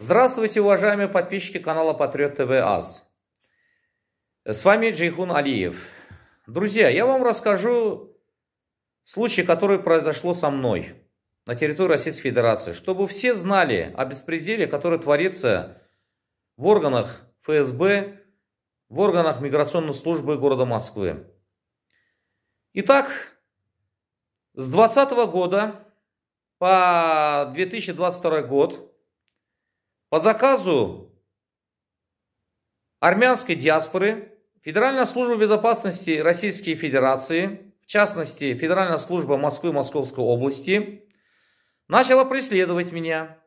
Здравствуйте, уважаемые подписчики канала Патриот ТВ АЗ. С вами Джейхун Алиев. Друзья, я вам расскажу случай, который произошло со мной на территории Российской Федерации, чтобы все знали о беспределе, который творится в органах ФСБ, в органах миграционной службы города Москвы. Итак, с 2020 года по 2022 год по заказу армянской диаспоры Федеральная служба безопасности Российской Федерации, в частности Федеральная служба Москвы Московской области, начала преследовать меня.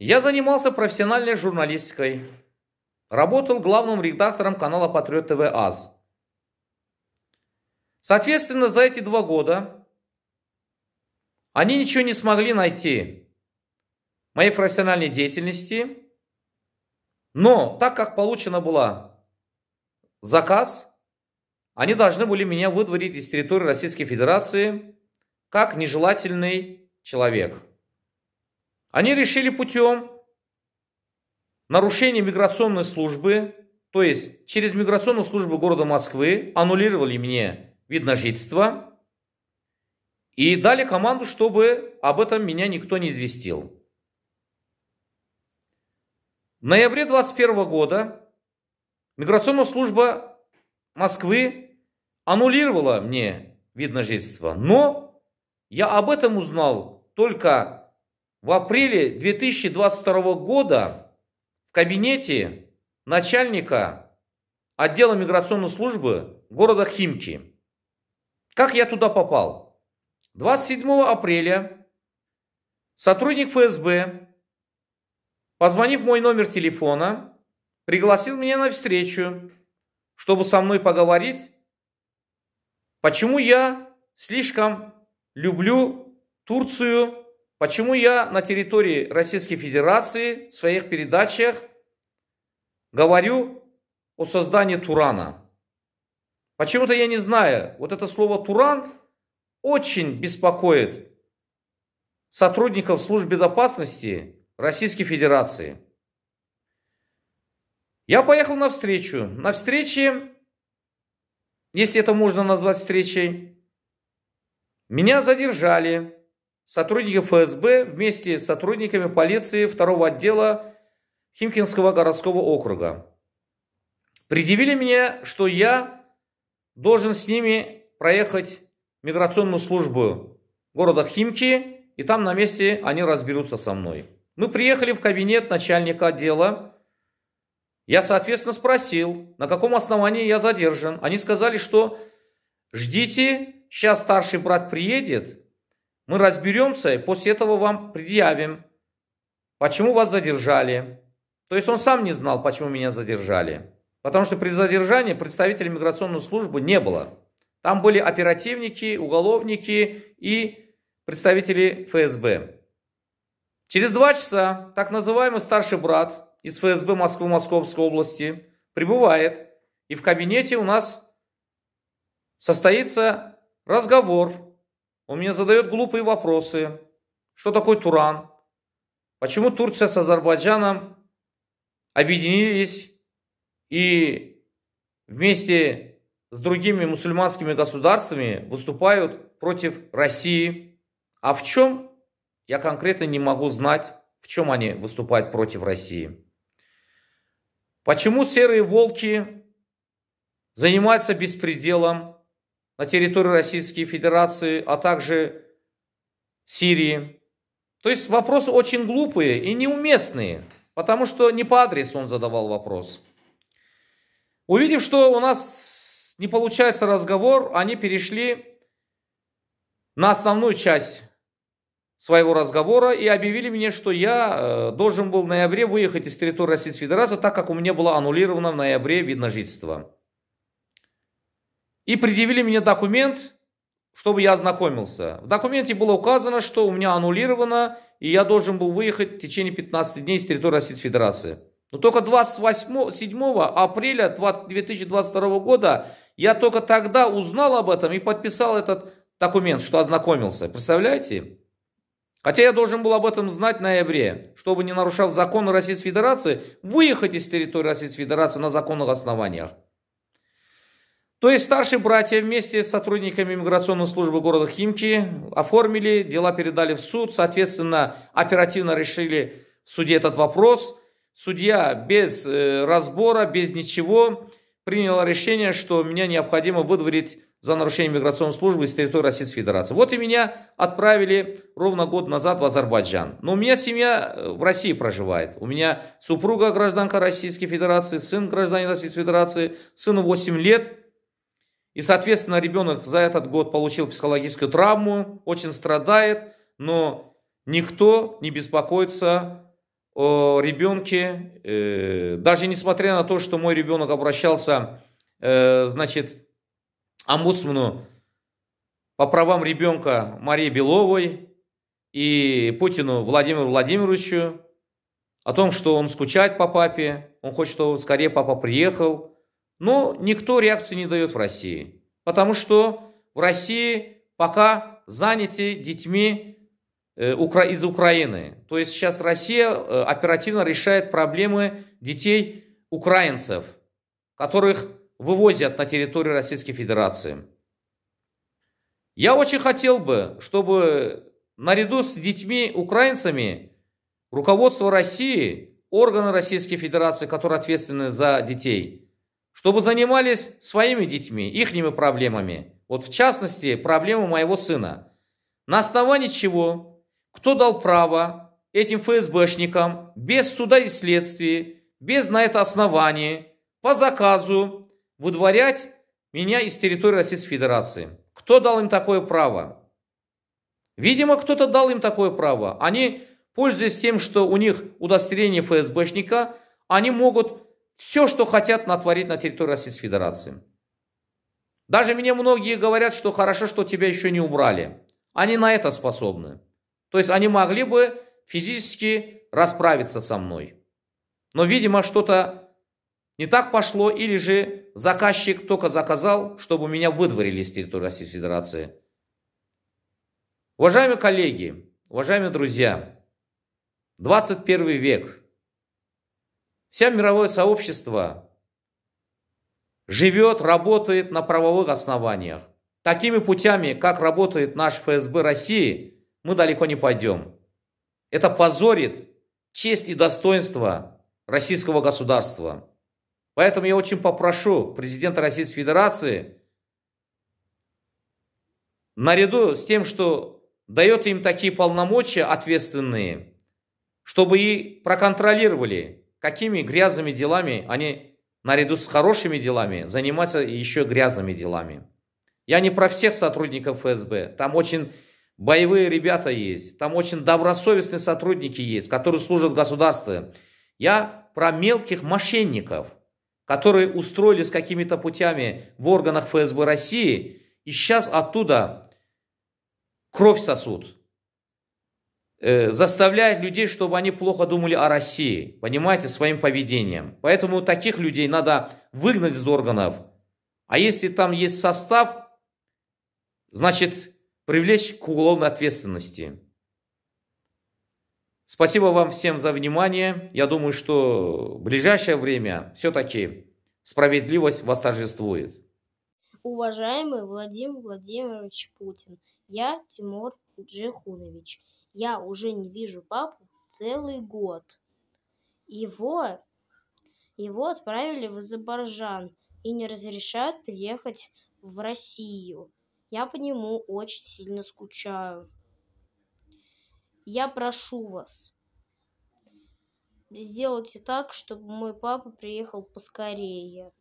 Я занимался профессиональной журналистикой. Работал главным редактором канала Патриот ТВ АЗ. Соответственно, за эти два года они ничего не смогли найти моей профессиональной деятельности. Но так как получена была заказ, они должны были меня выдворить из территории Российской Федерации как нежелательный человек. Они решили путем нарушения миграционной службы, то есть через миграционную службу города Москвы аннулировали мне вид на жительство и дали команду, чтобы об этом меня никто не известил. В ноябре 2021 года миграционная служба Москвы аннулировала мне вид на жительство. Но я об этом узнал только в апреле 2022 года в кабинете начальника отдела миграционной службы города Химки. Как я туда попал? 27 апреля сотрудник ФСБ Позвонив в мой номер телефона, пригласил меня на встречу, чтобы со мной поговорить, почему я слишком люблю Турцию, почему я на территории Российской Федерации в своих передачах говорю о создании Турана. Почему-то я не знаю, вот это слово «Туран» очень беспокоит сотрудников служб безопасности – Российской Федерации. Я поехал на встречу. На встрече, если это можно назвать встречей, меня задержали сотрудники ФСБ вместе с сотрудниками полиции второго отдела Химкинского городского округа. Предъявили мне, что я должен с ними проехать миграционную службу города Химки, и там на месте они разберутся со мной. Мы приехали в кабинет начальника отдела. Я, соответственно, спросил, на каком основании я задержан. Они сказали, что ждите, сейчас старший брат приедет, мы разберемся, и после этого вам предъявим, почему вас задержали. То есть он сам не знал, почему меня задержали. Потому что при задержании представителей миграционной службы не было. Там были оперативники, уголовники и представители ФСБ. Через два часа так называемый старший брат из ФСБ Москвы Московской области прибывает, и в кабинете у нас состоится разговор. Он меня задает глупые вопросы. Что такое Туран? Почему Турция с Азербайджаном объединились и вместе с другими мусульманскими государствами выступают против России? А в чем я конкретно не могу знать, в чем они выступают против России. Почему серые волки занимаются беспределом на территории Российской Федерации, а также Сирии? То есть вопросы очень глупые и неуместные, потому что не по адресу он задавал вопрос. Увидев, что у нас не получается разговор, они перешли на основную часть своего разговора и объявили мне, что я э, должен был в ноябре выехать из территории Российской Федерации, так как у меня было аннулировано в ноябре вид на жительство. И предъявили мне документ, чтобы я ознакомился. В документе было указано, что у меня аннулировано, и я должен был выехать в течение 15 дней с территории Российской Федерации. Но только 28, 7 апреля 2022 года я только тогда узнал об этом и подписал этот документ, что ознакомился. Представляете? Хотя я должен был об этом знать в ноябре, чтобы, не нарушав законы Российской Федерации, выехать из территории Российской Федерации на законных основаниях. То есть старшие братья вместе с сотрудниками миграционной службы города Химки оформили, дела передали в суд, соответственно, оперативно решили в суде этот вопрос. Судья без э, разбора, без ничего приняла решение, что меня необходимо выдворить за нарушение миграционной службы из территории Российской Федерации. Вот и меня отправили ровно год назад в Азербайджан. Но у меня семья э, в России проживает. У меня супруга гражданка Российской Федерации, сын гражданин Российской Федерации, сыну 8 лет. И, соответственно, ребенок за этот год получил психологическую травму, очень страдает, но никто не беспокоится о ребенке, э, даже несмотря на то, что мой ребенок обращался, э, значит, омбудсмену по правам ребенка Марии Беловой и Путину Владимиру Владимировичу о том, что он скучает по папе, он хочет, чтобы скорее папа приехал. Но никто реакции не дает в России, потому что в России пока заняты детьми э, из Украины. То есть сейчас Россия э, оперативно решает проблемы детей украинцев, которых вывозят на территорию Российской Федерации. Я очень хотел бы, чтобы наряду с детьми украинцами руководство России, органы Российской Федерации, которые ответственны за детей, чтобы занимались своими детьми, ихними проблемами. Вот в частности, проблемы моего сына. На основании чего, кто дал право этим ФСБшникам без суда и следствия, без на это основания, по заказу выдворять меня из территории Российской Федерации. Кто дал им такое право? Видимо, кто-то дал им такое право. Они, пользуясь тем, что у них удостоверение ФСБшника, они могут все, что хотят, натворить на территории Российской Федерации. Даже мне многие говорят, что хорошо, что тебя еще не убрали. Они на это способны. То есть они могли бы физически расправиться со мной. Но, видимо, что-то не так пошло, или же заказчик только заказал, чтобы меня выдворили с территории Российской Федерации. Уважаемые коллеги, уважаемые друзья, 21 век. Вся мировое сообщество живет, работает на правовых основаниях. Такими путями, как работает наш ФСБ России, мы далеко не пойдем. Это позорит честь и достоинство российского государства. Поэтому я очень попрошу президента Российской Федерации наряду с тем, что дает им такие полномочия ответственные, чтобы и проконтролировали, какими грязными делами они наряду с хорошими делами занимаются еще грязными делами. Я не про всех сотрудников ФСБ. Там очень боевые ребята есть, там очень добросовестные сотрудники есть, которые служат государству. Я про мелких мошенников – которые устроились какими-то путями в органах ФСБ России, и сейчас оттуда кровь сосут, э, заставляет людей, чтобы они плохо думали о России, понимаете, своим поведением. Поэтому таких людей надо выгнать из органов. А если там есть состав, значит, привлечь к уголовной ответственности. Спасибо вам всем за внимание. Я думаю, что в ближайшее время все-таки справедливость восторжествует. Уважаемый Владимир Владимирович Путин, я Тимур Джихунович. Я уже не вижу папу целый год. Его, его отправили в Азербайджан и не разрешают приехать в Россию. Я по нему очень сильно скучаю. Я прошу вас, сделайте так, чтобы мой папа приехал поскорее.